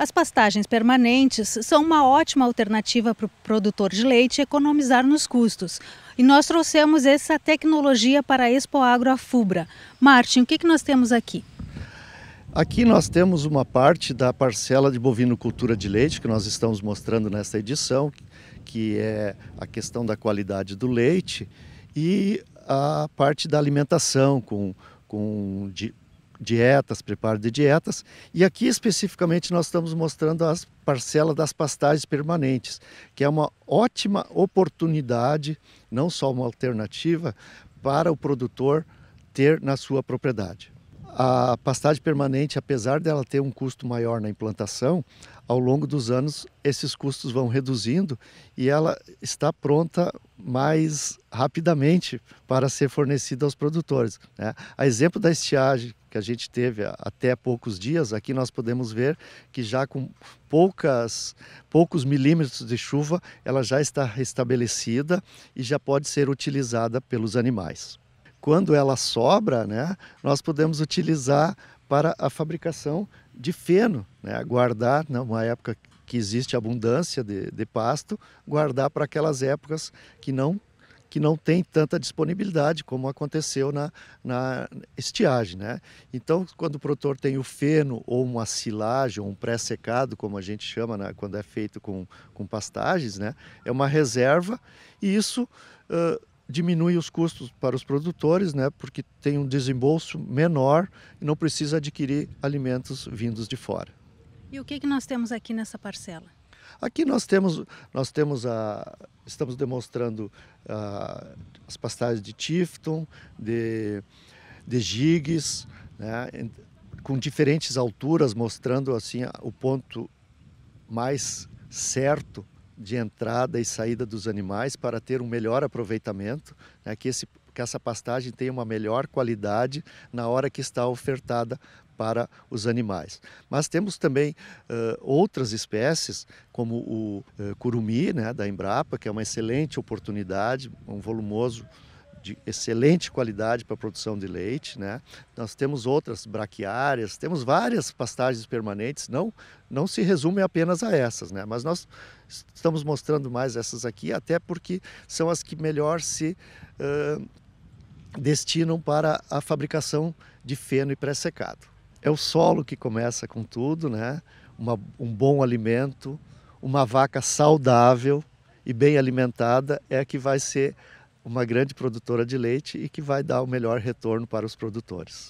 As pastagens permanentes são uma ótima alternativa para o produtor de leite economizar nos custos. E nós trouxemos essa tecnologia para a Expo Agro Afubra. Martin, o que, que nós temos aqui? Aqui nós temos uma parte da parcela de bovinocultura de leite que nós estamos mostrando nesta edição, que é a questão da qualidade do leite e a parte da alimentação com, com de, dietas, preparo de dietas. E aqui especificamente nós estamos mostrando as parcelas das pastagens permanentes, que é uma ótima oportunidade, não só uma alternativa, para o produtor ter na sua propriedade. A pastagem permanente, apesar dela ter um custo maior na implantação, ao longo dos anos esses custos vão reduzindo e ela está pronta mais rapidamente para ser fornecida aos produtores. Né? A exemplo da estiagem que a gente teve até poucos dias, aqui nós podemos ver que já com poucas, poucos milímetros de chuva, ela já está restabelecida e já pode ser utilizada pelos animais quando ela sobra, né, nós podemos utilizar para a fabricação de feno, né, guardar numa né, época que existe abundância de, de pasto, guardar para aquelas épocas que não que não tem tanta disponibilidade como aconteceu na, na estiagem. Né? Então, quando o produtor tem o feno ou uma silagem, ou um pré-secado, como a gente chama né? quando é feito com, com pastagens, né? é uma reserva e isso uh, diminui os custos para os produtores, né, porque tem um desembolso menor e não precisa adquirir alimentos vindos de fora. E o que, que nós temos aqui nessa parcela? Aqui nós temos, nós temos a, estamos demonstrando a, ah, as pastagens de Tifton, de, de Gigs, né, com diferentes alturas, mostrando assim o ponto mais certo de entrada e saída dos animais para ter um melhor aproveitamento, né, que, esse, que essa pastagem tenha uma melhor qualidade na hora que está ofertada para os animais. Mas temos também uh, outras espécies, como o uh, curumi, né, da Embrapa, que é uma excelente oportunidade, um volumoso de excelente qualidade para produção de leite, né? Nós temos outras braquiárias, temos várias pastagens permanentes, não não se resume apenas a essas, né? Mas nós estamos mostrando mais essas aqui, até porque são as que melhor se uh, destinam para a fabricação de feno e pré-secado. É o solo que começa com tudo, né? Uma, um bom alimento, uma vaca saudável e bem alimentada é a que vai ser uma grande produtora de leite e que vai dar o melhor retorno para os produtores.